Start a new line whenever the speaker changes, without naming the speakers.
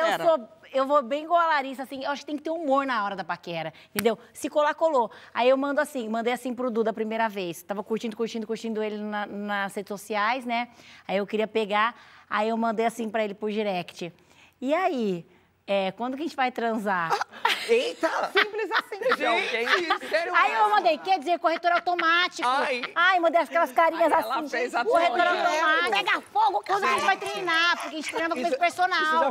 paquera. Eu sou. Eu vou bem igual a Larissa, assim, eu acho que tem que ter humor na hora da paquera, entendeu? Se colar, colou. Aí eu mando assim, mandei assim pro Duda a primeira vez. Tava curtindo, curtindo, curtindo ele na, nas redes sociais, né? Aí eu queria pegar, aí eu mandei assim pra ele por direct. E aí? É, quando que a gente vai transar? Eita! Simples
assim, gente. É sério Aí eu mandei, quer dizer, corretor automático. Ai, Ai mandei aquelas carinhas Ai, assim. Ela fez a corretor automático. Pega fogo, quando a gente vai treinar,
porque a gente treina com esse é- personal.